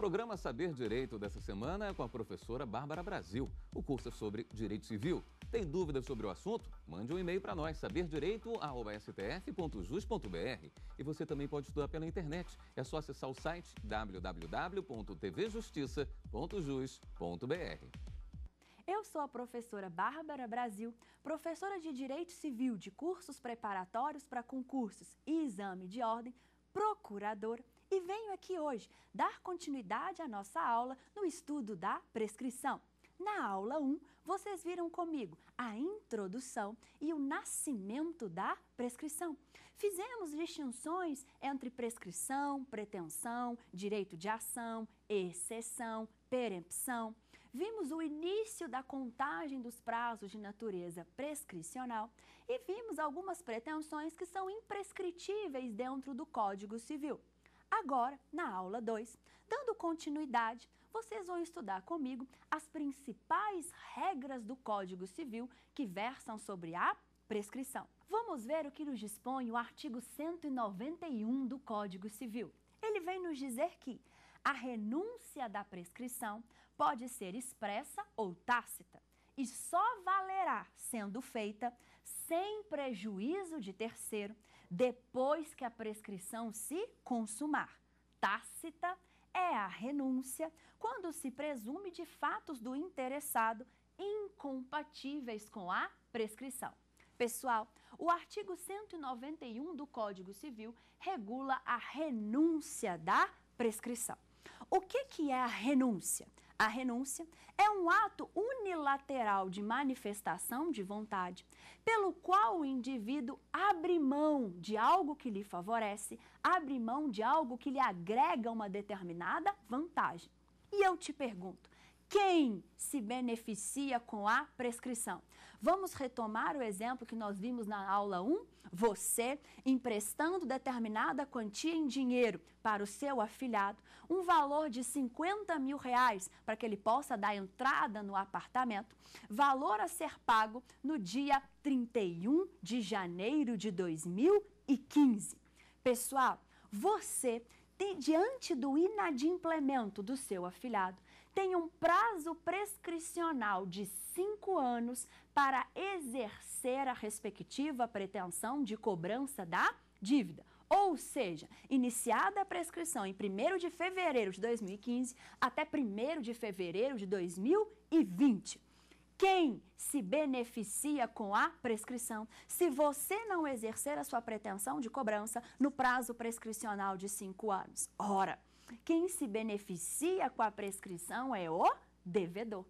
programa Saber Direito dessa semana é com a professora Bárbara Brasil. O curso é sobre Direito Civil. Tem dúvidas sobre o assunto? Mande um e-mail para nós, saberdireito.stf.jus.br. E você também pode estudar pela internet. É só acessar o site www.tvjustiça.jus.br. Eu sou a professora Bárbara Brasil, professora de Direito Civil de cursos preparatórios para concursos e exame de ordem, procuradora e venho aqui hoje dar continuidade à nossa aula no estudo da prescrição. Na aula 1, vocês viram comigo a introdução e o nascimento da prescrição. Fizemos distinções entre prescrição, pretensão, direito de ação, exceção, perempção. Vimos o início da contagem dos prazos de natureza prescricional e vimos algumas pretensões que são imprescritíveis dentro do Código Civil. Agora, na aula 2, dando continuidade, vocês vão estudar comigo as principais regras do Código Civil que versam sobre a prescrição. Vamos ver o que nos dispõe o artigo 191 do Código Civil. Ele vem nos dizer que a renúncia da prescrição pode ser expressa ou tácita e só valerá sendo feita sem prejuízo de terceiro depois que a prescrição se consumar. Tácita é a renúncia quando se presume de fatos do interessado incompatíveis com a prescrição. Pessoal, o artigo 191 do Código Civil regula a renúncia da prescrição. O que, que é a renúncia? A renúncia é um ato unilateral de manifestação de vontade, pelo qual o indivíduo abre mão de algo que lhe favorece, abre mão de algo que lhe agrega uma determinada vantagem. E eu te pergunto, quem se beneficia com a prescrição. Vamos retomar o exemplo que nós vimos na aula 1? Você emprestando determinada quantia em dinheiro para o seu afilhado, um valor de 50 mil reais para que ele possa dar entrada no apartamento, valor a ser pago no dia 31 de janeiro de 2015. Pessoal, você, diante do inadimplemento do seu afilhado, tem um prazo prescricional de cinco anos para exercer a respectiva pretensão de cobrança da dívida. Ou seja, iniciada a prescrição em 1 de fevereiro de 2015 até 1 de fevereiro de 2020. Quem se beneficia com a prescrição? Se você não exercer a sua pretensão de cobrança no prazo prescricional de cinco anos. Ora, quem se beneficia com a prescrição é o devedor.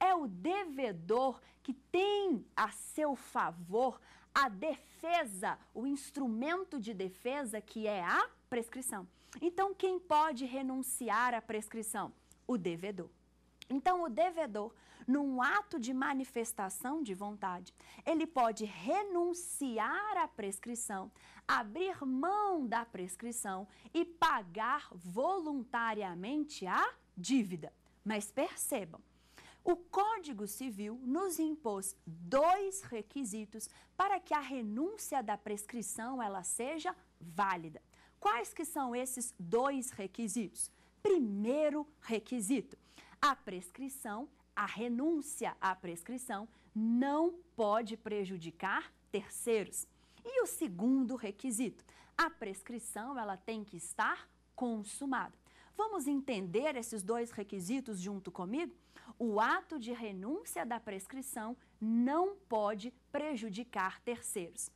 É o devedor que tem a seu favor a defesa, o instrumento de defesa que é a prescrição. Então, quem pode renunciar à prescrição? O devedor. Então, o devedor, num ato de manifestação de vontade. Ele pode renunciar à prescrição, abrir mão da prescrição e pagar voluntariamente a dívida. Mas percebam, o Código Civil nos impôs dois requisitos para que a renúncia da prescrição ela seja válida. Quais que são esses dois requisitos? Primeiro requisito, a prescrição a renúncia à prescrição não pode prejudicar terceiros. E o segundo requisito, a prescrição ela tem que estar consumada. Vamos entender esses dois requisitos junto comigo? O ato de renúncia da prescrição não pode prejudicar terceiros.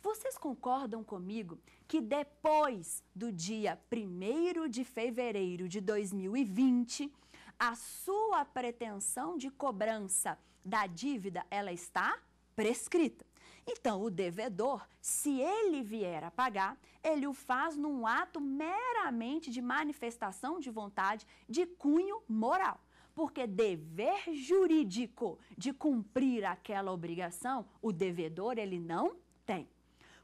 Vocês concordam comigo que depois do dia 1 de fevereiro de 2020, a sua pretensão de cobrança da dívida, ela está prescrita. Então, o devedor, se ele vier a pagar, ele o faz num ato meramente de manifestação de vontade de cunho moral. Porque dever jurídico de cumprir aquela obrigação, o devedor ele não tem.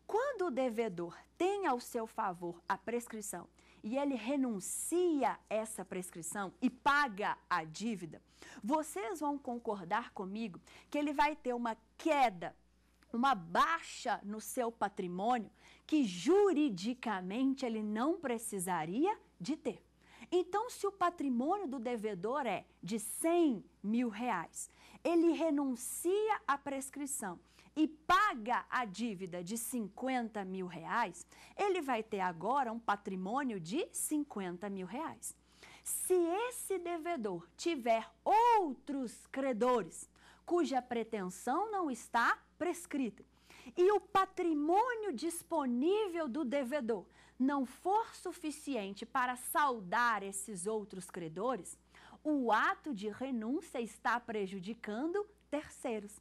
Quando o devedor tem ao seu favor a prescrição e ele renuncia essa prescrição e paga a dívida, vocês vão concordar comigo que ele vai ter uma queda, uma baixa no seu patrimônio que juridicamente ele não precisaria de ter. Então, se o patrimônio do devedor é de 100 mil reais, ele renuncia à prescrição e paga a dívida de 50 mil reais, ele vai ter agora um patrimônio de 50 mil reais. Se esse devedor tiver outros credores cuja pretensão não está prescrita e o patrimônio disponível do devedor não for suficiente para saldar esses outros credores, o ato de renúncia está prejudicando terceiros.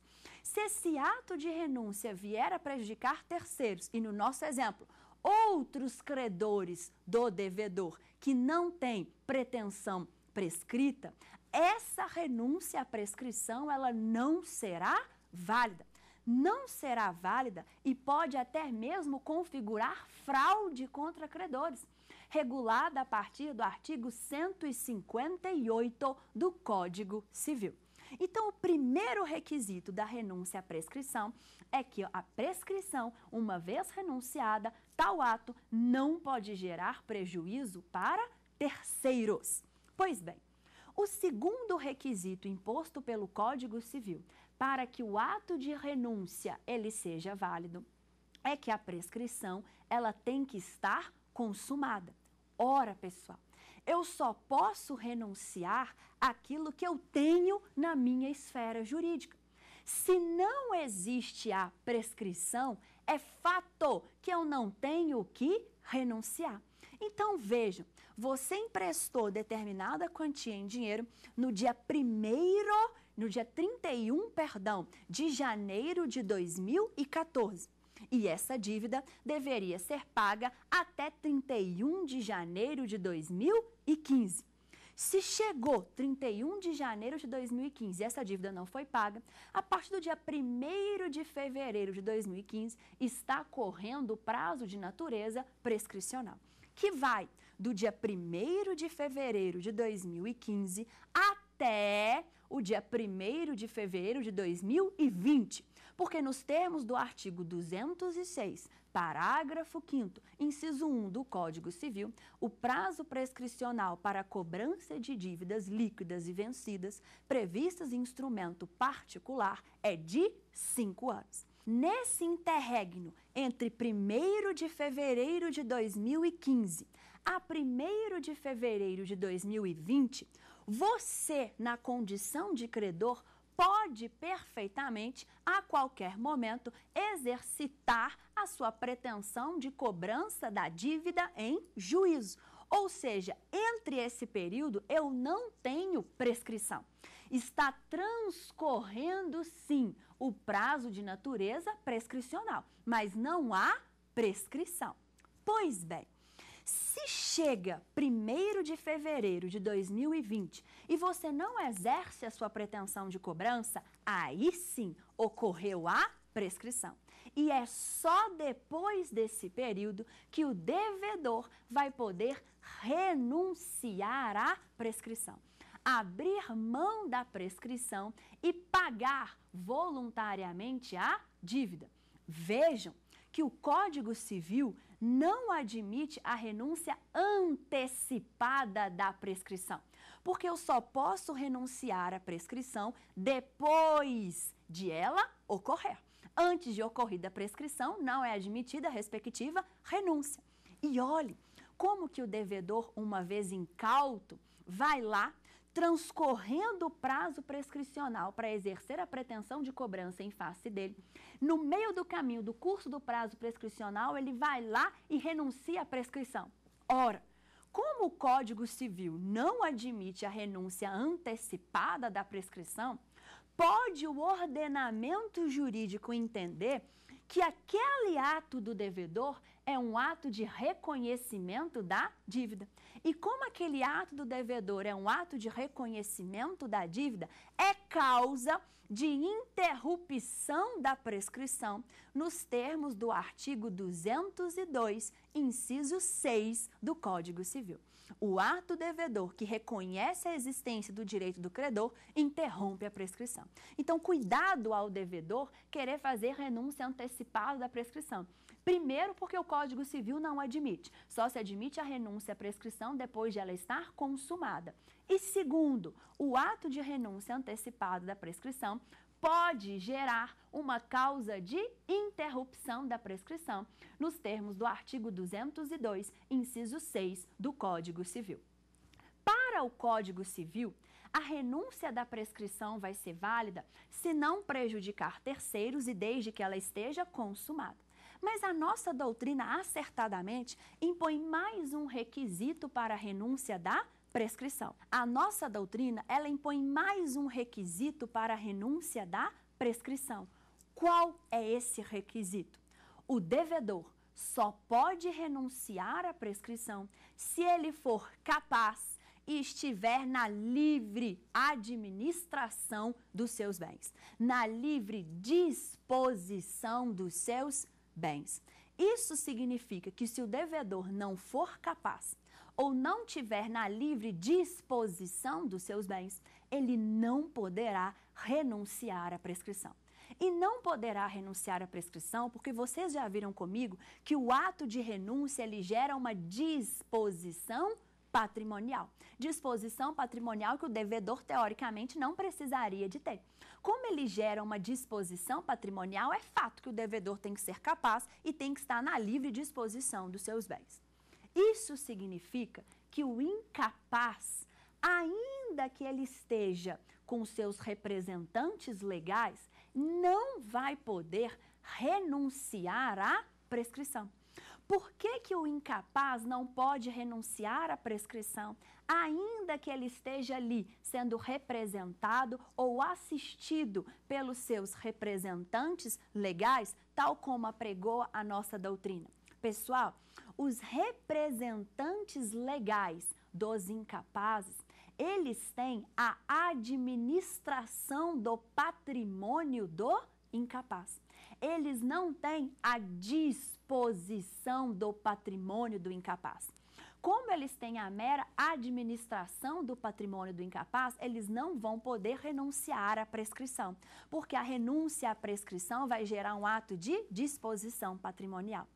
Se esse ato de renúncia vier a prejudicar terceiros, e no nosso exemplo, outros credores do devedor que não têm pretensão prescrita, essa renúncia à prescrição ela não será válida. Não será válida e pode até mesmo configurar fraude contra credores, regulada a partir do artigo 158 do Código Civil. Então, o primeiro requisito da renúncia à prescrição é que a prescrição, uma vez renunciada, tal ato não pode gerar prejuízo para terceiros. Pois bem, o segundo requisito imposto pelo Código Civil para que o ato de renúncia ele seja válido é que a prescrição ela tem que estar consumada. Ora, pessoal, eu só posso renunciar aquilo que eu tenho na minha esfera jurídica. Se não existe a prescrição, é fato que eu não tenho o que renunciar. Então vejam, você emprestou determinada quantia em dinheiro no dia 1 no dia 31, perdão, de janeiro de 2014. E essa dívida deveria ser paga até 31 de janeiro de 2015. Se chegou 31 de janeiro de 2015 e essa dívida não foi paga, a partir do dia 1 de fevereiro de 2015 está correndo o prazo de natureza prescricional, que vai do dia 1 de fevereiro de 2015 até o dia 1 de fevereiro de 2020 porque nos termos do artigo 206, parágrafo 5 inciso 1 do Código Civil, o prazo prescricional para a cobrança de dívidas líquidas e vencidas previstas em instrumento particular é de 5 anos. Nesse interregno entre 1 de fevereiro de 2015 a 1 de fevereiro de 2020, você, na condição de credor, pode perfeitamente, a qualquer momento, exercitar a sua pretensão de cobrança da dívida em juízo. Ou seja, entre esse período eu não tenho prescrição. Está transcorrendo sim o prazo de natureza prescricional, mas não há prescrição. Pois bem, se chega 1 de fevereiro de 2020 e você não exerce a sua pretensão de cobrança, aí sim ocorreu a prescrição. E é só depois desse período que o devedor vai poder renunciar à prescrição. Abrir mão da prescrição e pagar voluntariamente a dívida. Vejam que o Código Civil não admite a renúncia antecipada da prescrição, porque eu só posso renunciar à prescrição depois de ela ocorrer. Antes de ocorrida a prescrição, não é admitida a respectiva renúncia. E olhe como que o devedor, uma vez incauto, vai lá transcorrendo o prazo prescricional para exercer a pretensão de cobrança em face dele, no meio do caminho do curso do prazo prescricional, ele vai lá e renuncia à prescrição. Ora, como o Código Civil não admite a renúncia antecipada da prescrição, pode o ordenamento jurídico entender que aquele ato do devedor é um ato de reconhecimento da dívida. E como aquele ato do devedor é um ato de reconhecimento da dívida, é causa de interrupção da prescrição nos termos do artigo 202, inciso 6 do Código Civil. O ato devedor que reconhece a existência do direito do credor interrompe a prescrição. Então, cuidado ao devedor querer fazer renúncia antecipada da prescrição. Primeiro, porque o Código Civil não admite. Só se admite a renúncia à prescrição depois de ela estar consumada. E segundo, o ato de renúncia antecipada da prescrição pode gerar uma causa de interrupção da prescrição, nos termos do artigo 202, inciso 6 do Código Civil. Para o Código Civil, a renúncia da prescrição vai ser válida se não prejudicar terceiros e desde que ela esteja consumada. Mas a nossa doutrina, acertadamente, impõe mais um requisito para a renúncia da prescrição. A nossa doutrina, ela impõe mais um requisito para a renúncia da prescrição. Qual é esse requisito? O devedor só pode renunciar à prescrição se ele for capaz e estiver na livre administração dos seus bens, na livre disposição dos seus bens bens. Isso significa que se o devedor não for capaz ou não tiver na livre disposição dos seus bens, ele não poderá renunciar à prescrição. E não poderá renunciar à prescrição, porque vocês já viram comigo que o ato de renúncia ele gera uma disposição patrimonial. Disposição patrimonial que o devedor, teoricamente, não precisaria de ter. Como ele gera uma disposição patrimonial, é fato que o devedor tem que ser capaz e tem que estar na livre disposição dos seus bens. Isso significa que o incapaz, ainda que ele esteja com seus representantes legais, não vai poder renunciar à prescrição. Por que, que o incapaz não pode renunciar à prescrição, ainda que ele esteja ali sendo representado ou assistido pelos seus representantes legais, tal como apregou a nossa doutrina? Pessoal, os representantes legais dos incapazes, eles têm a administração do patrimônio do incapaz eles não têm a disposição do patrimônio do incapaz. Como eles têm a mera administração do patrimônio do incapaz, eles não vão poder renunciar à prescrição, porque a renúncia à prescrição vai gerar um ato de disposição patrimonial.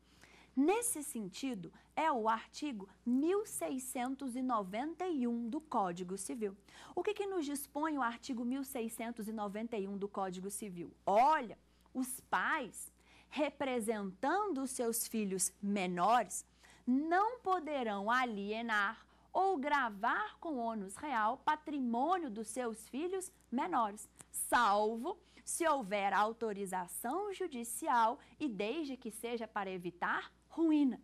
Nesse sentido, é o artigo 1691 do Código Civil. O que, que nos dispõe o artigo 1691 do Código Civil? Olha, os pais, representando seus filhos menores, não poderão alienar ou gravar com ônus real patrimônio dos seus filhos menores, salvo se houver autorização judicial e desde que seja para evitar ruína.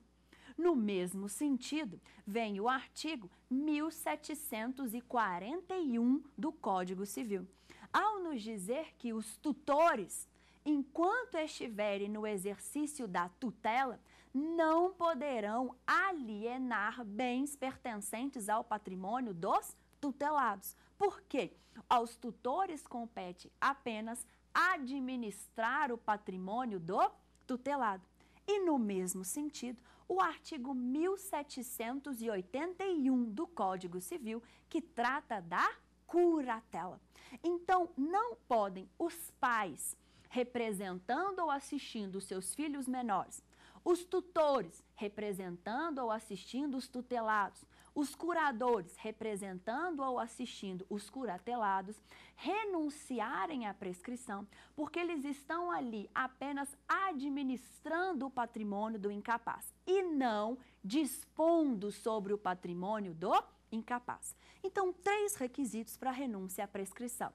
No mesmo sentido, vem o artigo 1741 do Código Civil, ao nos dizer que os tutores enquanto estiverem no exercício da tutela, não poderão alienar bens pertencentes ao patrimônio dos tutelados. Porque aos tutores compete apenas administrar o patrimônio do tutelado. E no mesmo sentido, o artigo 1781 do Código Civil, que trata da curatela. Então, não podem os pais representando ou assistindo seus filhos menores, os tutores, representando ou assistindo os tutelados, os curadores, representando ou assistindo os curatelados, renunciarem à prescrição, porque eles estão ali apenas administrando o patrimônio do incapaz e não dispondo sobre o patrimônio do incapaz. Então, três requisitos para renúncia à prescrição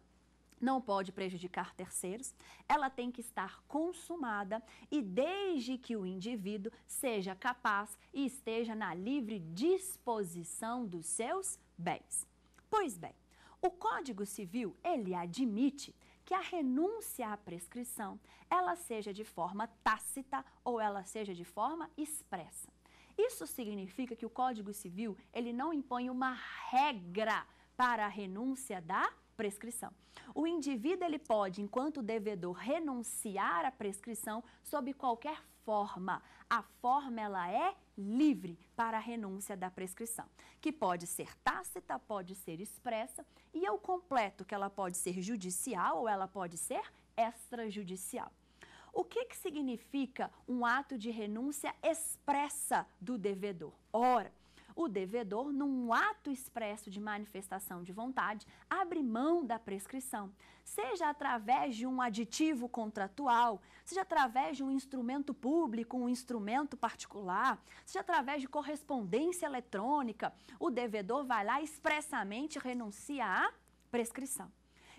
não pode prejudicar terceiros, ela tem que estar consumada e desde que o indivíduo seja capaz e esteja na livre disposição dos seus bens. Pois bem, o Código Civil, ele admite que a renúncia à prescrição, ela seja de forma tácita ou ela seja de forma expressa. Isso significa que o Código Civil, ele não impõe uma regra para a renúncia da prescrição. O indivíduo ele pode, enquanto devedor, renunciar à prescrição sob qualquer forma. A forma ela é livre para a renúncia da prescrição, que pode ser tácita, pode ser expressa, e eu completo que ela pode ser judicial ou ela pode ser extrajudicial. O que, que significa um ato de renúncia expressa do devedor? Ora, o devedor, num ato expresso de manifestação de vontade, abre mão da prescrição, seja através de um aditivo contratual, seja através de um instrumento público, um instrumento particular, seja através de correspondência eletrônica, o devedor vai lá expressamente renuncia à prescrição.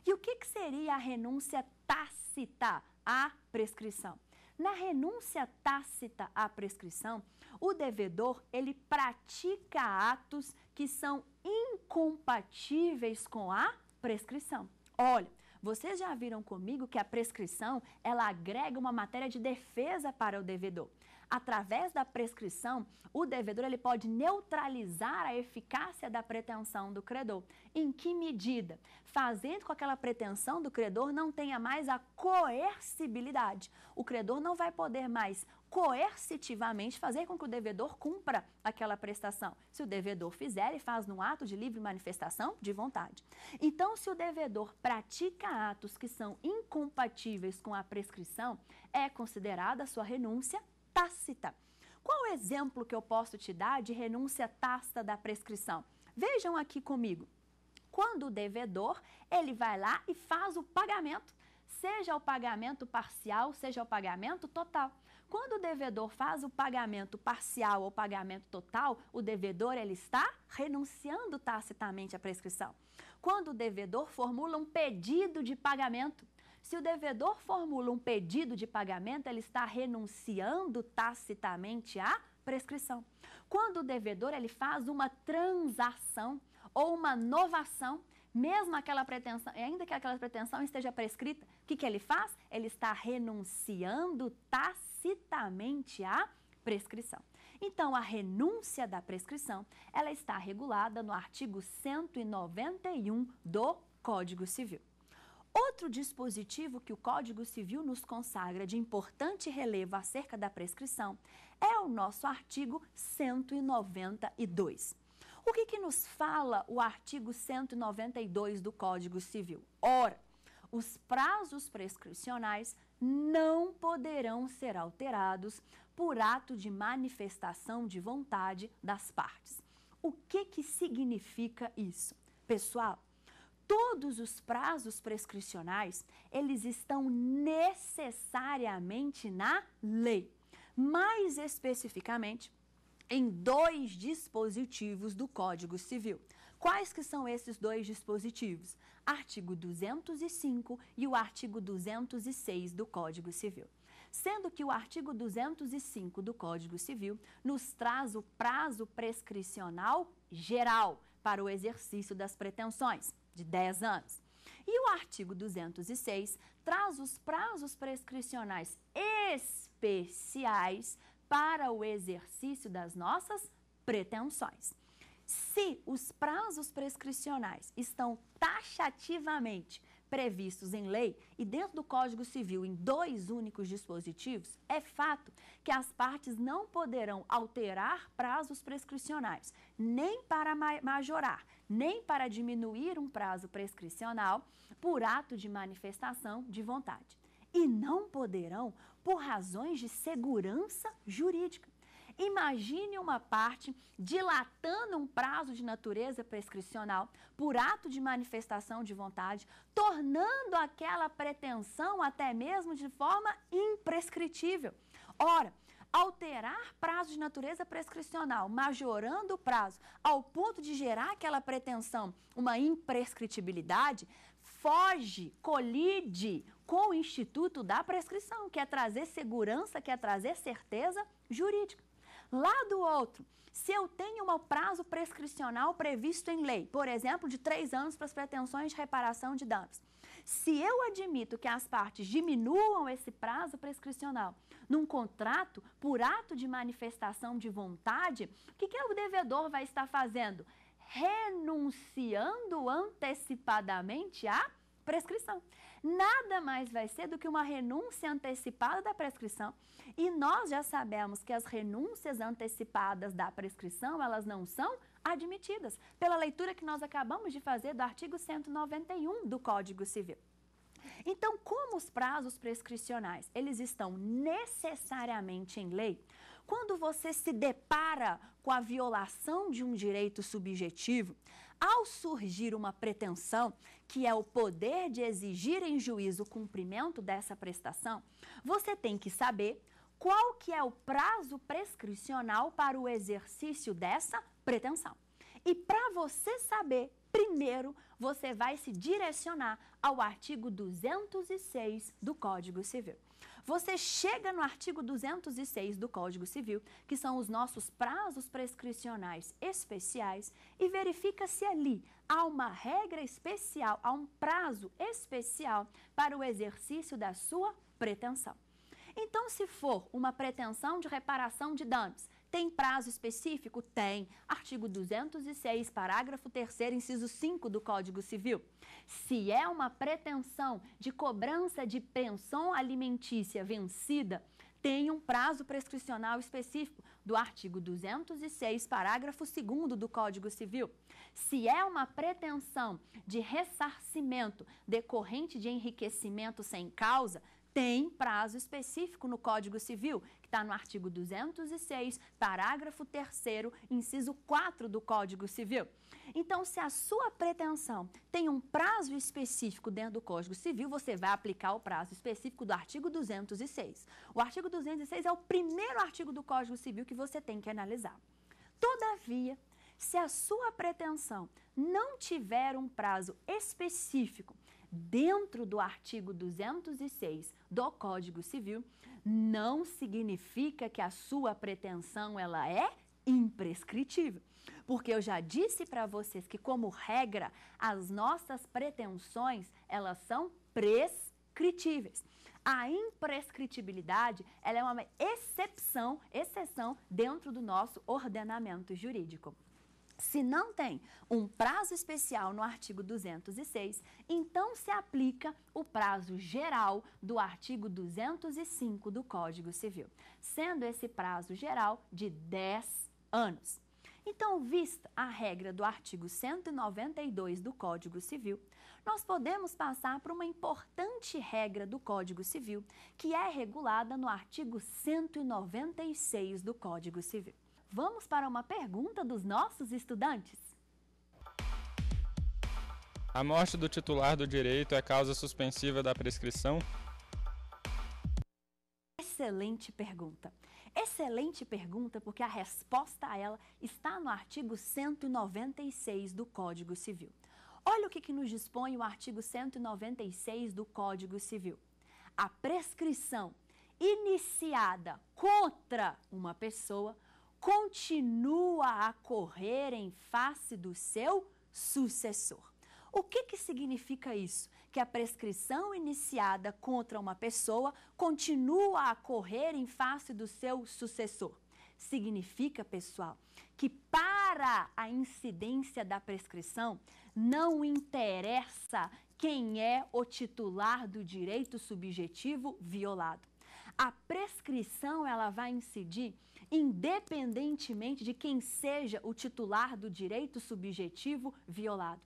E o que, que seria a renúncia tácita à prescrição? Na renúncia tácita à prescrição, o devedor ele pratica atos que são incompatíveis com a prescrição. Olha, vocês já viram comigo que a prescrição ela agrega uma matéria de defesa para o devedor através da prescrição, o devedor ele pode neutralizar a eficácia da pretensão do credor. Em que medida? Fazendo com que aquela pretensão do credor não tenha mais a coercibilidade. O credor não vai poder mais coercitivamente fazer com que o devedor cumpra aquela prestação. Se o devedor fizer, ele faz num ato de livre manifestação de vontade. Então, se o devedor pratica atos que são incompatíveis com a prescrição, é considerada sua renúncia tácita. Qual o exemplo que eu posso te dar de renúncia tácita da prescrição? Vejam aqui comigo. Quando o devedor, ele vai lá e faz o pagamento, seja o pagamento parcial, seja o pagamento total. Quando o devedor faz o pagamento parcial ou pagamento total, o devedor ele está renunciando tacitamente à prescrição. Quando o devedor formula um pedido de pagamento, se o devedor formula um pedido de pagamento, ele está renunciando tacitamente à prescrição. Quando o devedor ele faz uma transação ou uma novação, mesmo aquela pretensão, ainda que aquela pretensão esteja prescrita, o que, que ele faz? Ele está renunciando tacitamente à prescrição. Então, a renúncia da prescrição, ela está regulada no artigo 191 do Código Civil. Outro dispositivo que o Código Civil nos consagra de importante relevo acerca da prescrição é o nosso artigo 192. O que, que nos fala o artigo 192 do Código Civil? Ora, os prazos prescricionais não poderão ser alterados por ato de manifestação de vontade das partes. O que, que significa isso? Pessoal, todos os prazos prescricionais, eles estão necessariamente na lei. Mais especificamente, em dois dispositivos do Código Civil. Quais que são esses dois dispositivos? Artigo 205 e o artigo 206 do Código Civil. Sendo que o artigo 205 do Código Civil nos traz o prazo prescricional geral para o exercício das pretensões de 10 anos. E o artigo 206 traz os prazos prescricionais especiais para o exercício das nossas pretensões. Se os prazos prescricionais estão taxativamente previstos em lei e dentro do Código Civil em dois únicos dispositivos, é fato que as partes não poderão alterar prazos prescricionais, nem para majorar, nem para diminuir um prazo prescricional por ato de manifestação de vontade. E não poderão por razões de segurança jurídica. Imagine uma parte dilatando um prazo de natureza prescricional por ato de manifestação de vontade, tornando aquela pretensão até mesmo de forma imprescritível. Ora, alterar prazo de natureza prescricional, majorando o prazo ao ponto de gerar aquela pretensão, uma imprescritibilidade, foge, colide com o instituto da prescrição, que é trazer segurança, que é trazer certeza jurídica. Lá do outro, se eu tenho um prazo prescricional previsto em lei, por exemplo, de três anos para as pretensões de reparação de danos, se eu admito que as partes diminuam esse prazo prescricional num contrato por ato de manifestação de vontade, o que, que o devedor vai estar fazendo? Renunciando antecipadamente à prescrição. Nada mais vai ser do que uma renúncia antecipada da prescrição. E nós já sabemos que as renúncias antecipadas da prescrição, elas não são admitidas, pela leitura que nós acabamos de fazer do artigo 191 do Código Civil. Então, como os prazos prescricionais, eles estão necessariamente em lei, quando você se depara com a violação de um direito subjetivo, ao surgir uma pretensão, que é o poder de exigir em juízo o cumprimento dessa prestação, você tem que saber qual que é o prazo prescricional para o exercício dessa pretensão. E para você saber, primeiro você vai se direcionar ao artigo 206 do Código Civil. Você chega no artigo 206 do Código Civil, que são os nossos prazos prescricionais especiais, e verifica se ali há uma regra especial, há um prazo especial para o exercício da sua pretensão. Então, se for uma pretensão de reparação de danos, tem prazo específico? Tem. Artigo 206, parágrafo 3 inciso 5 do Código Civil. Se é uma pretensão de cobrança de pensão alimentícia vencida, tem um prazo prescricional específico do artigo 206, parágrafo 2 do Código Civil. Se é uma pretensão de ressarcimento decorrente de enriquecimento sem causa, tem prazo específico no Código Civil, que está no artigo 206, parágrafo 3, inciso 4 do Código Civil. Então, se a sua pretensão tem um prazo específico dentro do Código Civil, você vai aplicar o prazo específico do artigo 206. O artigo 206 é o primeiro artigo do Código Civil que você tem que analisar. Todavia, se a sua pretensão não tiver um prazo específico dentro do artigo 206 do Código Civil não significa que a sua pretensão ela é imprescritível. Porque eu já disse para vocês que como regra, as nossas pretensões, elas são prescritíveis. A imprescritibilidade, ela é uma exceção, exceção dentro do nosso ordenamento jurídico. Se não tem um prazo especial no artigo 206, então se aplica o prazo geral do artigo 205 do Código Civil, sendo esse prazo geral de 10 anos. Então, vista a regra do artigo 192 do Código Civil, nós podemos passar para uma importante regra do Código Civil, que é regulada no artigo 196 do Código Civil. Vamos para uma pergunta dos nossos estudantes. A morte do titular do direito é causa suspensiva da prescrição? Excelente pergunta. Excelente pergunta, porque a resposta a ela está no artigo 196 do Código Civil. Olha o que, que nos dispõe o artigo 196 do Código Civil. A prescrição iniciada contra uma pessoa continua a correr em face do seu sucessor. O que, que significa isso? Que a prescrição iniciada contra uma pessoa continua a correr em face do seu sucessor. Significa, pessoal, que para a incidência da prescrição não interessa quem é o titular do direito subjetivo violado a prescrição ela vai incidir independentemente de quem seja o titular do direito subjetivo violado.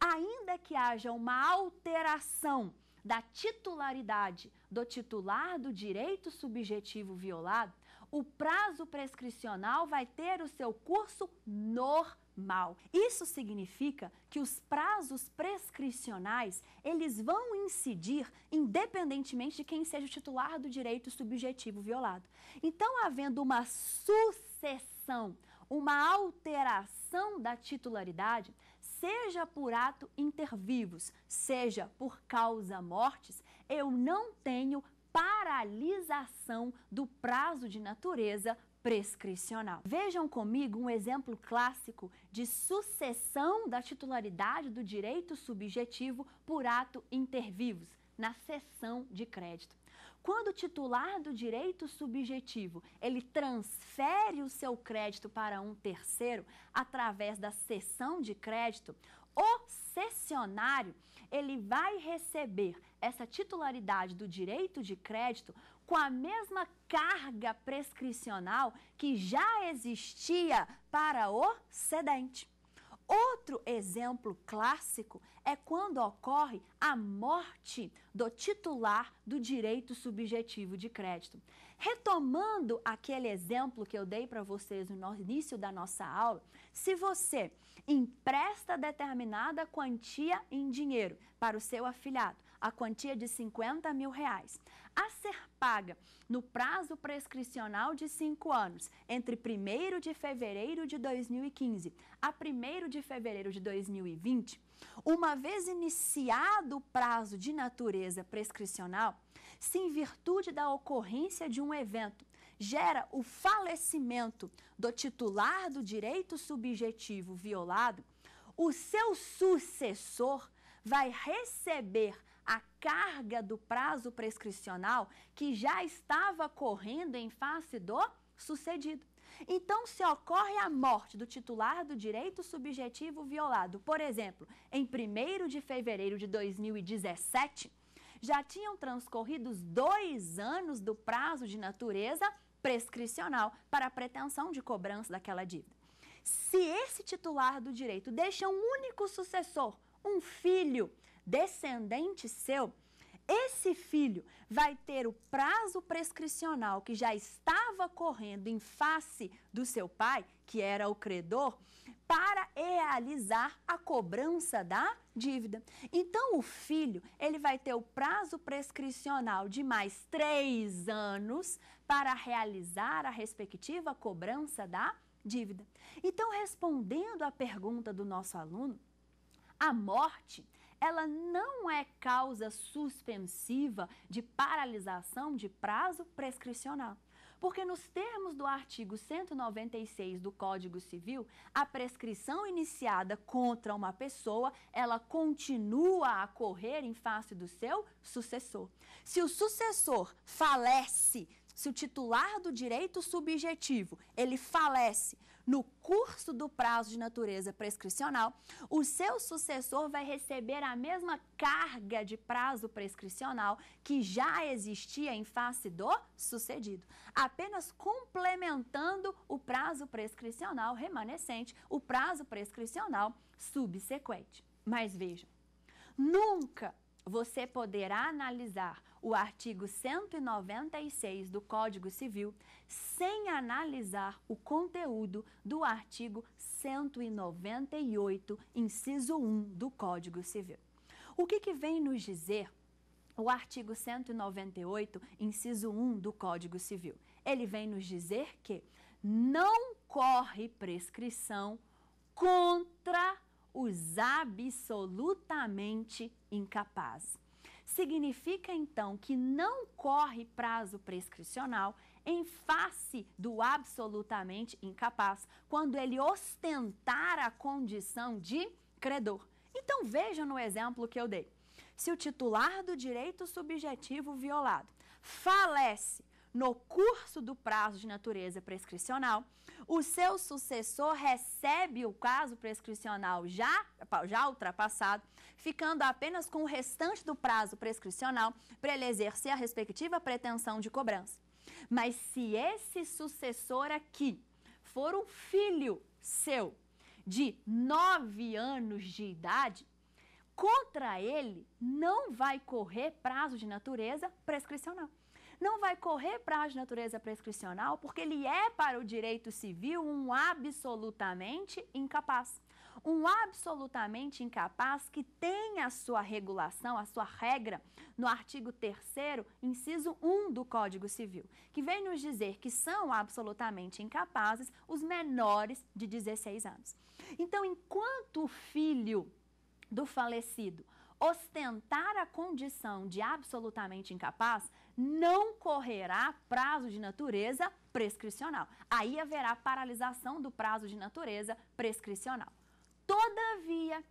Ainda que haja uma alteração da titularidade do titular do direito subjetivo violado, o prazo prescricional vai ter o seu curso normal mal. Isso significa que os prazos prescricionais, eles vão incidir independentemente de quem seja o titular do direito subjetivo violado. Então, havendo uma sucessão, uma alteração da titularidade, seja por ato inter vivos, seja por causa mortes, eu não tenho paralisação do prazo de natureza prescricional. Vejam comigo um exemplo clássico de sucessão da titularidade do direito subjetivo por ato inter vivos, na cessão de crédito. Quando o titular do direito subjetivo, ele transfere o seu crédito para um terceiro através da cessão de crédito, o cessionário, ele vai receber essa titularidade do direito de crédito com a mesma carga prescricional que já existia para o sedente. Outro exemplo clássico é quando ocorre a morte do titular do direito subjetivo de crédito. Retomando aquele exemplo que eu dei para vocês no início da nossa aula, se você empresta determinada quantia em dinheiro para o seu afilhado, a quantia de 50 mil reais, a ser paga no prazo prescricional de cinco anos, entre 1 de fevereiro de 2015 a 1 de fevereiro de 2020, uma vez iniciado o prazo de natureza prescricional, se em virtude da ocorrência de um evento gera o falecimento do titular do direito subjetivo violado, o seu sucessor vai receber a carga do prazo prescricional que já estava correndo em face do sucedido. Então, se ocorre a morte do titular do direito subjetivo violado, por exemplo, em 1 de fevereiro de 2017, já tinham transcorrido dois anos do prazo de natureza prescricional para a pretensão de cobrança daquela dívida. Se esse titular do direito deixa um único sucessor, um filho, descendente seu, esse filho vai ter o prazo prescricional que já estava correndo em face do seu pai, que era o credor, para realizar a cobrança da dívida. Então, o filho ele vai ter o prazo prescricional de mais três anos para realizar a respectiva cobrança da dívida. Então, respondendo à pergunta do nosso aluno, a morte ela não é causa suspensiva de paralisação de prazo prescricional. Porque, nos termos do artigo 196 do Código Civil, a prescrição iniciada contra uma pessoa, ela continua a correr em face do seu sucessor. Se o sucessor falece, se o titular do direito subjetivo, ele falece no curso do prazo de natureza prescricional, o seu sucessor vai receber a mesma carga de prazo prescricional que já existia em face do sucedido, apenas complementando o prazo prescricional remanescente, o prazo prescricional subsequente. Mas vejam, nunca você poderá analisar o artigo 196 do Código Civil sem analisar o conteúdo do artigo 198, inciso 1 do Código Civil. O que, que vem nos dizer o artigo 198, inciso 1 do Código Civil? Ele vem nos dizer que não corre prescrição contra os absolutamente incapazes. Significa então que não corre prazo prescricional em face do absolutamente incapaz quando ele ostentar a condição de credor. Então veja no exemplo que eu dei. Se o titular do direito subjetivo violado falece no curso do prazo de natureza prescricional, o seu sucessor recebe o caso prescricional já, já ultrapassado ficando apenas com o restante do prazo prescricional para ele exercer a respectiva pretensão de cobrança. Mas se esse sucessor aqui for um filho seu de 9 anos de idade, contra ele não vai correr prazo de natureza prescricional. Não vai correr prazo de natureza prescricional porque ele é para o direito civil um absolutamente incapaz um absolutamente incapaz que tem a sua regulação, a sua regra, no artigo 3 inciso 1 do Código Civil, que vem nos dizer que são absolutamente incapazes os menores de 16 anos. Então, enquanto o filho do falecido ostentar a condição de absolutamente incapaz, não correrá prazo de natureza prescricional. Aí haverá paralisação do prazo de natureza prescricional. Todavia,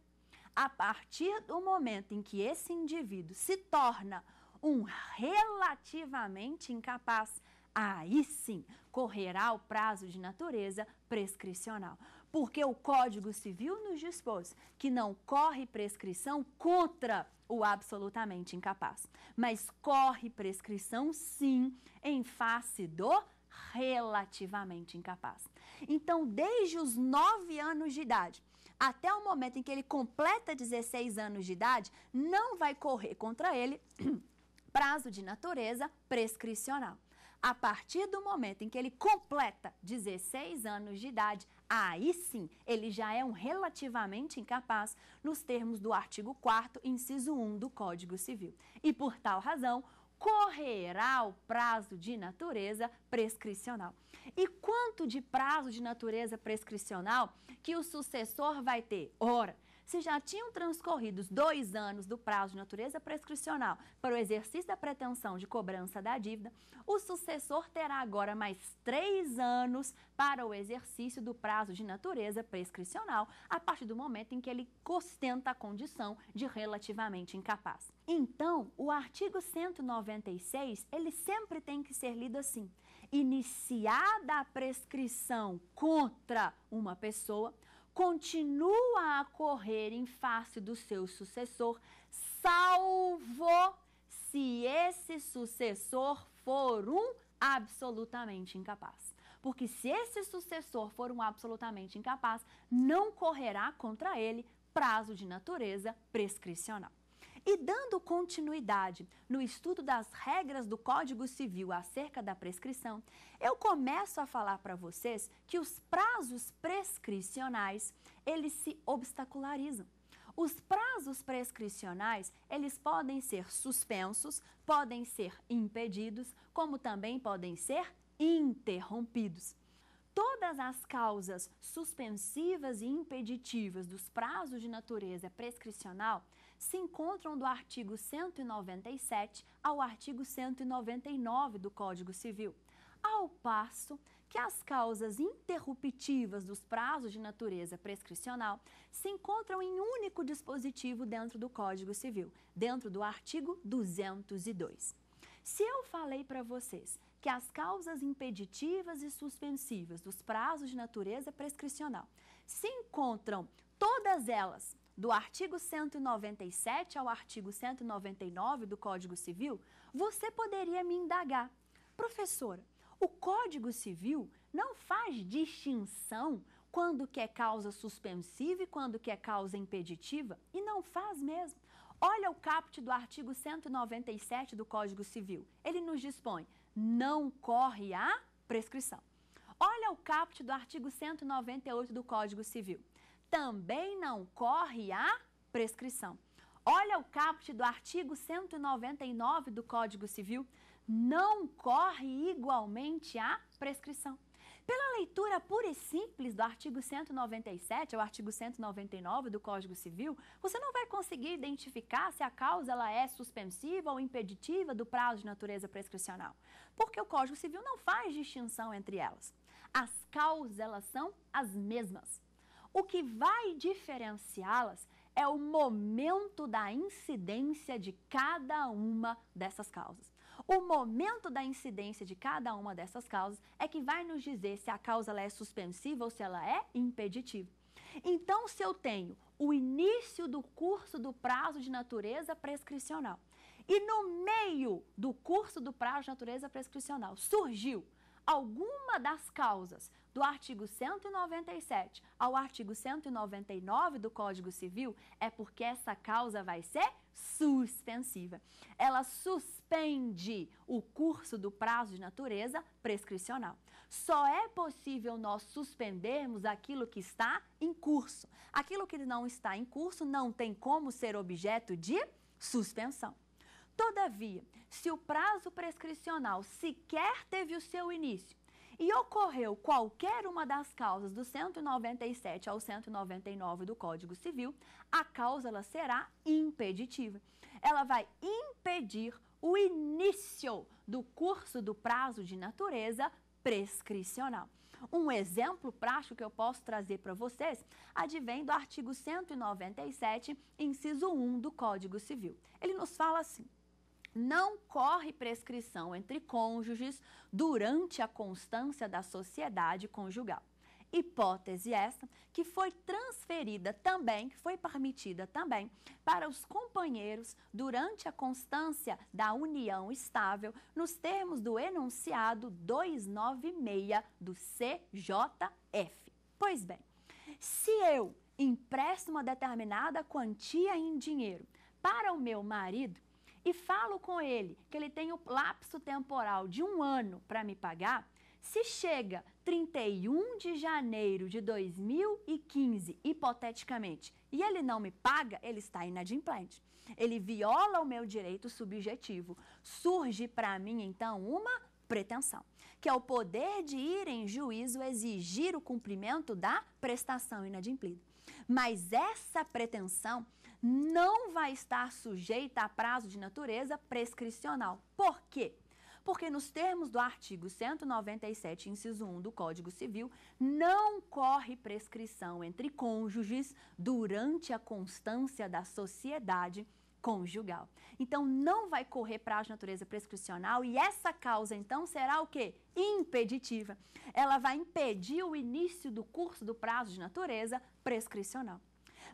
a partir do momento em que esse indivíduo se torna um relativamente incapaz, aí sim correrá o prazo de natureza prescricional. Porque o Código Civil nos dispôs que não corre prescrição contra o absolutamente incapaz, mas corre prescrição sim em face do relativamente incapaz. Então, desde os nove anos de idade, até o momento em que ele completa 16 anos de idade, não vai correr contra ele prazo de natureza prescricional. A partir do momento em que ele completa 16 anos de idade, aí sim ele já é um relativamente incapaz nos termos do artigo 4 inciso 1 do Código Civil. E por tal razão, correrá o prazo de natureza prescricional. E quanto de prazo de natureza prescricional que o sucessor vai ter? Ora, se já tinham transcorrido dois anos do prazo de natureza prescricional para o exercício da pretensão de cobrança da dívida, o sucessor terá agora mais três anos para o exercício do prazo de natureza prescricional, a partir do momento em que ele ostenta a condição de relativamente incapaz. Então, o artigo 196, ele sempre tem que ser lido assim: iniciada a prescrição contra uma pessoa, continua a correr em face do seu sucessor, salvo se esse sucessor for um absolutamente incapaz. Porque se esse sucessor for um absolutamente incapaz, não correrá contra ele prazo de natureza prescricional. E dando continuidade no estudo das regras do Código Civil acerca da prescrição, eu começo a falar para vocês que os prazos prescricionais, eles se obstacularizam. Os prazos prescricionais, eles podem ser suspensos, podem ser impedidos, como também podem ser interrompidos. Todas as causas suspensivas e impeditivas dos prazos de natureza prescricional, se encontram do artigo 197 ao artigo 199 do Código Civil. Ao passo que as causas interruptivas dos prazos de natureza prescricional se encontram em único dispositivo dentro do Código Civil, dentro do artigo 202. Se eu falei para vocês que as causas impeditivas e suspensivas dos prazos de natureza prescricional se encontram todas elas do artigo 197 ao artigo 199 do Código Civil, você poderia me indagar, professora, o Código Civil não faz distinção quando que é causa suspensiva e quando que é causa impeditiva? E não faz mesmo. Olha o caput do artigo 197 do Código Civil. Ele nos dispõe: não corre a prescrição. Olha o caput do artigo 198 do Código Civil também não corre a prescrição. Olha o caput do artigo 199 do Código Civil. Não corre igualmente a prescrição. Pela leitura pura e simples do artigo 197 ao artigo 199 do Código Civil, você não vai conseguir identificar se a causa ela é suspensiva ou impeditiva do prazo de natureza prescricional, porque o Código Civil não faz distinção entre elas. As causas elas são as mesmas. O que vai diferenciá-las é o momento da incidência de cada uma dessas causas. O momento da incidência de cada uma dessas causas é que vai nos dizer se a causa é suspensiva ou se ela é impeditiva. Então, se eu tenho o início do curso do prazo de natureza prescricional e no meio do curso do prazo de natureza prescricional surgiu alguma das causas do artigo 197 ao artigo 199 do Código Civil, é porque essa causa vai ser suspensiva. Ela suspende o curso do prazo de natureza prescricional. Só é possível nós suspendermos aquilo que está em curso. Aquilo que não está em curso não tem como ser objeto de suspensão. Todavia, se o prazo prescricional sequer teve o seu início e ocorreu qualquer uma das causas do 197 ao 199 do Código Civil, a causa ela será impeditiva. Ela vai impedir o início do curso do prazo de natureza prescricional. Um exemplo prático que eu posso trazer para vocês advém do artigo 197, inciso 1 do Código Civil. Ele nos fala assim: não corre prescrição entre cônjuges durante a constância da sociedade conjugal. Hipótese essa que foi transferida também, foi permitida também para os companheiros durante a constância da união estável, nos termos do enunciado 296 do CJF. Pois bem, se eu empresto uma determinada quantia em dinheiro para o meu marido, e falo com ele que ele tem o lapso temporal de um ano para me pagar, se chega 31 de janeiro de 2015, hipoteticamente, e ele não me paga, ele está inadimplente. Ele viola o meu direito subjetivo. Surge para mim, então, uma pretensão, que é o poder de ir em juízo exigir o cumprimento da prestação inadimplida. Mas essa pretensão não vai estar sujeita a prazo de natureza prescricional. Por quê? Porque, nos termos do artigo 197, inciso 1 do Código Civil, não corre prescrição entre cônjuges durante a constância da sociedade conjugal. Então não vai correr prazo de natureza prescricional e essa causa então será o que? Impeditiva. Ela vai impedir o início do curso do prazo de natureza prescricional.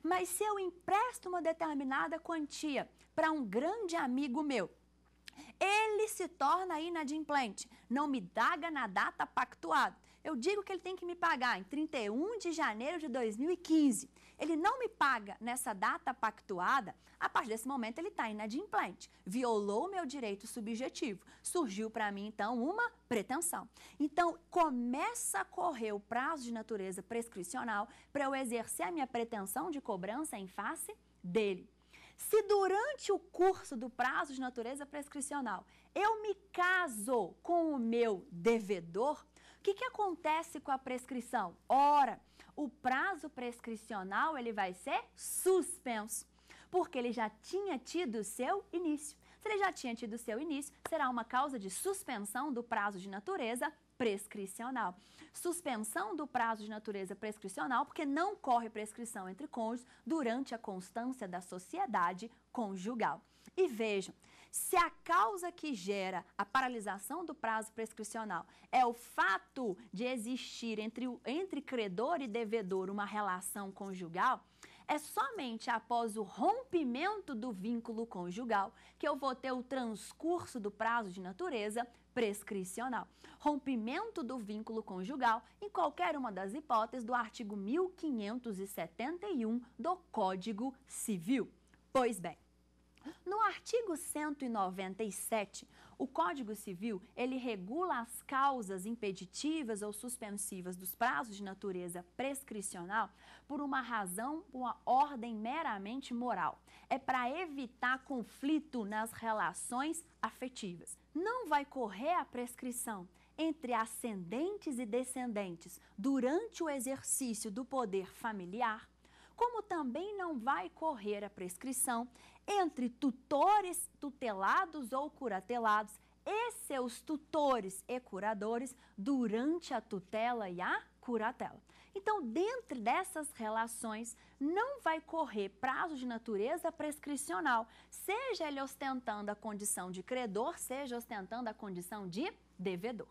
Mas se eu empresto uma determinada quantia para um grande amigo meu, ele se torna inadimplente, não me daga na data pactuada. Eu digo que ele tem que me pagar em 31 de janeiro de 2015 ele não me paga nessa data pactuada, a partir desse momento ele está inadimplente, violou meu direito subjetivo. Surgiu para mim, então, uma pretensão. Então, começa a correr o prazo de natureza prescricional para eu exercer a minha pretensão de cobrança em face dele. Se durante o curso do prazo de natureza prescricional eu me caso com o meu devedor, que, que acontece com a prescrição? Ora, o prazo prescricional ele vai ser suspenso, porque ele já tinha tido seu início. Se ele já tinha tido seu início, será uma causa de suspensão do prazo de natureza prescricional. Suspensão do prazo de natureza prescricional, porque não corre prescrição entre cônjuges durante a constância da sociedade conjugal. E vejam, se a causa que gera a paralisação do prazo prescricional é o fato de existir entre, entre credor e devedor uma relação conjugal, é somente após o rompimento do vínculo conjugal que eu vou ter o transcurso do prazo de natureza prescricional. Rompimento do vínculo conjugal em qualquer uma das hipóteses do artigo 1571 do Código Civil. Pois bem, no artigo 197, o Código Civil, ele regula as causas impeditivas ou suspensivas dos prazos de natureza prescricional por uma razão ou uma ordem meramente moral. É para evitar conflito nas relações afetivas não vai correr a prescrição entre ascendentes e descendentes durante o exercício do poder familiar, como também não vai correr a prescrição entre tutores, tutelados ou curatelados e seus tutores e curadores durante a tutela e a curatela. Então, dentro dessas relações, não vai correr prazo de natureza prescricional, seja ele ostentando a condição de credor, seja ostentando a condição de devedor.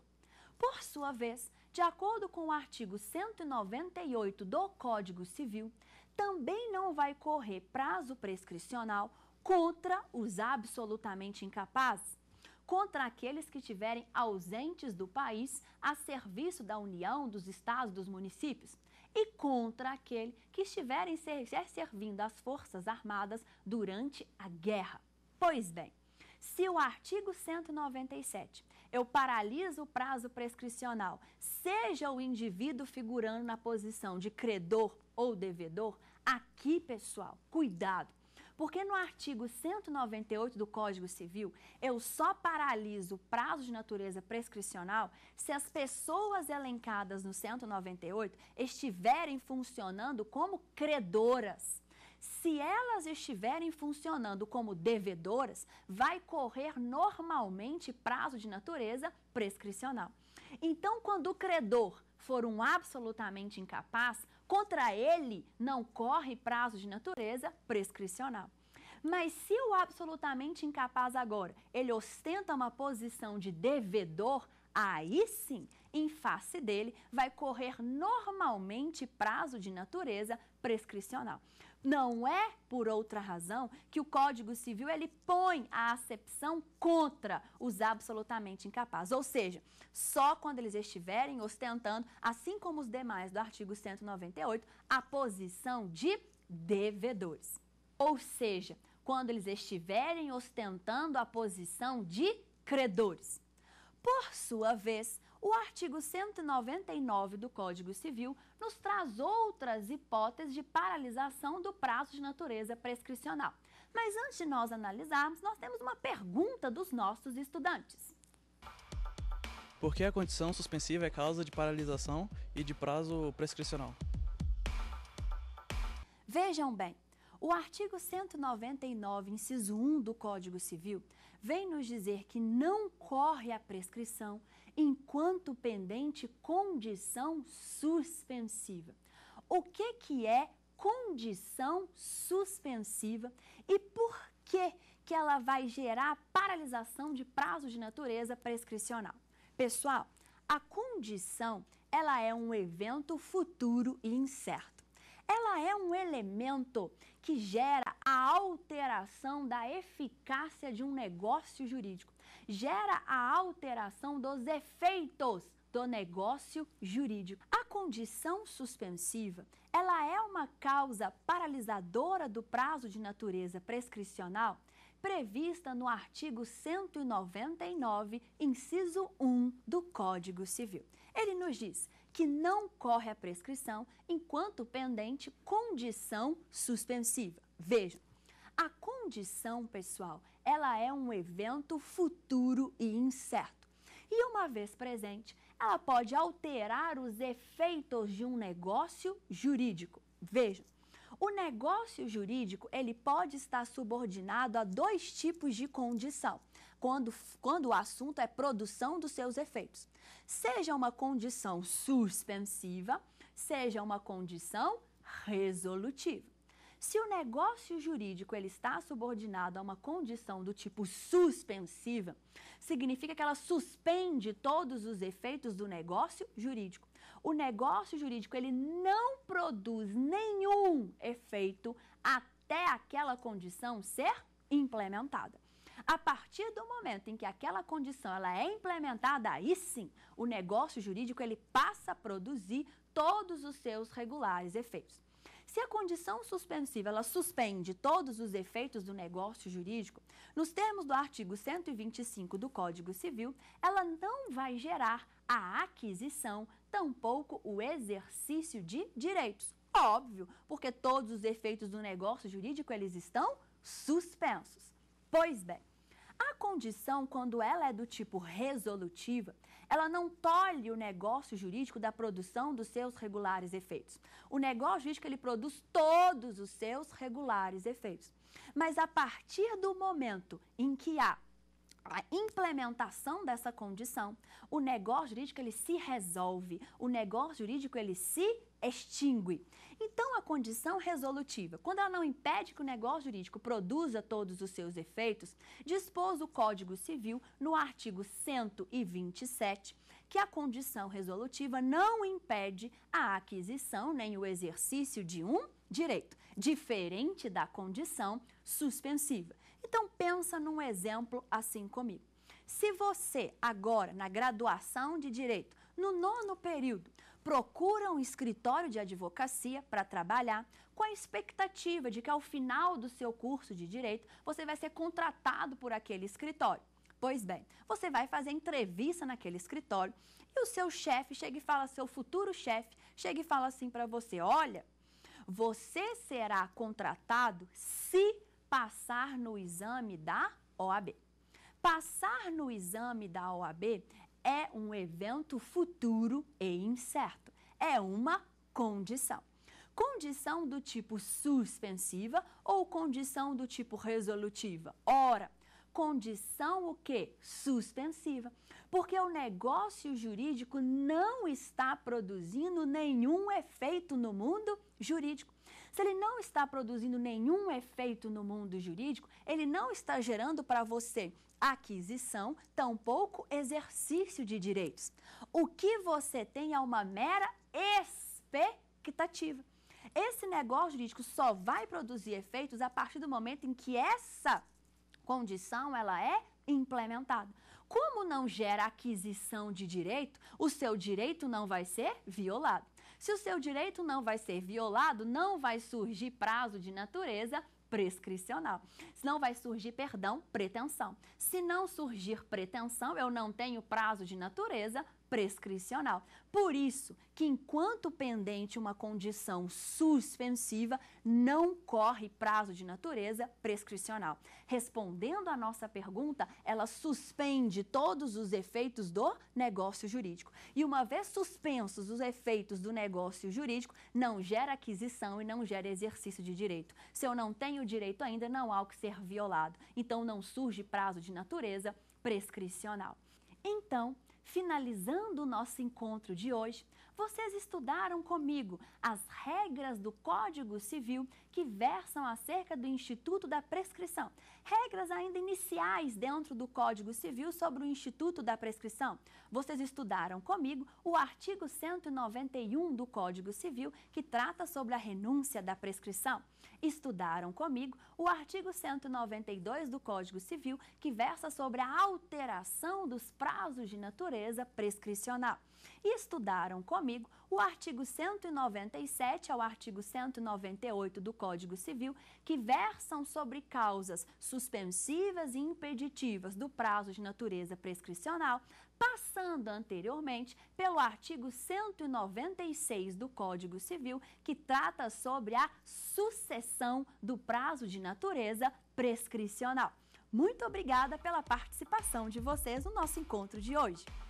Por sua vez, de acordo com o artigo 198 do Código Civil, também não vai correr prazo prescricional contra os absolutamente incapazes, contra aqueles que estiverem ausentes do país a serviço da União, dos estados, dos municípios, e contra aquele que estiverem ser, servindo às Forças Armadas durante a guerra. Pois bem, se o artigo 197 eu paraliso o prazo prescricional, seja o indivíduo figurando na posição de credor ou devedor, aqui, pessoal, cuidado porque no artigo 198 do Código Civil, eu só paraliso o prazo de natureza prescricional se as pessoas elencadas no 198 estiverem funcionando como credoras. Se elas estiverem funcionando como devedoras, vai correr normalmente prazo de natureza prescricional. Então, quando o credor for um absolutamente incapaz, Contra ele não corre prazo de natureza prescricional. Mas se o absolutamente incapaz agora, ele ostenta uma posição de devedor, aí sim em face dele, vai correr normalmente prazo de natureza prescricional. Não é por outra razão que o Código Civil ele põe a acepção contra os absolutamente incapazes, ou seja, só quando eles estiverem ostentando, assim como os demais do artigo 198, a posição de devedores. Ou seja, quando eles estiverem ostentando a posição de credores. Por sua vez, o artigo 199 do Código Civil nos traz outras hipóteses de paralisação do prazo de natureza prescricional. Mas antes de nós analisarmos, nós temos uma pergunta dos nossos estudantes. Por que a condição suspensiva é causa de paralisação e de prazo prescricional? Vejam bem, o artigo 199, inciso 1 do Código Civil, vem nos dizer que não corre a prescrição enquanto pendente condição suspensiva. O que, que é condição suspensiva e por que, que ela vai gerar paralisação de prazo de natureza prescricional? Pessoal, a condição ela é um evento futuro e incerto. Ela é um elemento que gera a alteração da eficácia de um negócio jurídico gera a alteração dos efeitos do negócio jurídico. A condição suspensiva, ela é uma causa paralisadora do prazo de natureza prescricional prevista no artigo 199, inciso 1 do Código Civil. Ele nos diz que não corre a prescrição enquanto pendente condição suspensiva. Veja. A condição, pessoal, ela é um evento futuro e incerto. E uma vez presente, ela pode alterar os efeitos de um negócio jurídico. Vejam, o negócio jurídico ele pode estar subordinado a dois tipos de condição, quando, quando o assunto é produção dos seus efeitos. Seja uma condição suspensiva, seja uma condição resolutiva. Se o negócio jurídico ele está subordinado a uma condição do tipo suspensiva, significa que ela suspende todos os efeitos do negócio jurídico. O negócio jurídico ele não produz nenhum efeito até aquela condição ser implementada. A partir do momento em que aquela condição ela é implementada, aí sim, o negócio jurídico ele passa a produzir todos os seus regulares efeitos. Se a condição suspensiva ela suspende todos os efeitos do negócio jurídico, nos termos do artigo 125 do Código Civil, ela não vai gerar a aquisição, tampouco o exercício de direitos. Óbvio, porque todos os efeitos do negócio jurídico eles estão suspensos. Pois bem, a condição, quando ela é do tipo resolutiva, ela não tolhe o negócio jurídico da produção dos seus regulares efeitos. O negócio jurídico ele produz todos os seus regulares efeitos. Mas a partir do momento em que há a implementação dessa condição, o negócio jurídico ele se resolve, o negócio jurídico ele se extingue. Então, a condição resolutiva, quando ela não impede que o negócio jurídico produza todos os seus efeitos, dispôs o Código Civil, no artigo 127, que a condição resolutiva não impede a aquisição nem o exercício de um direito, diferente da condição suspensiva. Então pensa num exemplo assim comigo. Se você agora na graduação de direito, no nono período, procura um escritório de advocacia para trabalhar, com a expectativa de que ao final do seu curso de direito você vai ser contratado por aquele escritório. Pois bem, você vai fazer entrevista naquele escritório e o seu chefe chega e fala, seu futuro chefe chega e fala assim para você: olha, você será contratado se passar no exame da OAB. Passar no exame da OAB é um evento futuro e incerto. É uma condição. Condição do tipo suspensiva ou condição do tipo resolutiva? Ora, condição o quê? Suspensiva. Porque o negócio jurídico não está produzindo nenhum efeito no mundo jurídico. Se ele não está produzindo nenhum efeito no mundo jurídico, ele não está gerando para você aquisição, tampouco exercício de direitos. O que você tem é uma mera expectativa. Esse negócio jurídico só vai produzir efeitos a partir do momento em que essa condição ela é implementada. Como não gera aquisição de direito, o seu direito não vai ser violado. Se o seu direito não vai ser violado, não vai surgir prazo de natureza prescricional. Se não vai surgir, perdão, pretensão. Se não surgir pretensão, eu não tenho prazo de natureza, prescricional. Por isso que enquanto pendente uma condição suspensiva não corre prazo de natureza prescricional. Respondendo à nossa pergunta, ela suspende todos os efeitos do negócio jurídico. E uma vez suspensos os efeitos do negócio jurídico, não gera aquisição e não gera exercício de direito. Se eu não tenho direito ainda, não há o que ser violado. Então não surge prazo de natureza prescricional. Então, Finalizando o nosso encontro de hoje, vocês estudaram comigo as regras do Código Civil que versam acerca do Instituto da Prescrição. Regras ainda iniciais dentro do Código Civil sobre o Instituto da Prescrição. Vocês estudaram comigo o artigo 191 do Código Civil que trata sobre a renúncia da prescrição. Estudaram comigo o artigo 192 do Código Civil que versa sobre a alteração dos prazos de natureza prescricional. E estudaram comigo comigo o artigo 197 ao artigo 198 do Código Civil, que versam sobre causas suspensivas e impeditivas do prazo de natureza prescricional, passando anteriormente pelo artigo 196 do Código Civil, que trata sobre a sucessão do prazo de natureza prescricional. Muito obrigada pela participação de vocês no nosso encontro de hoje.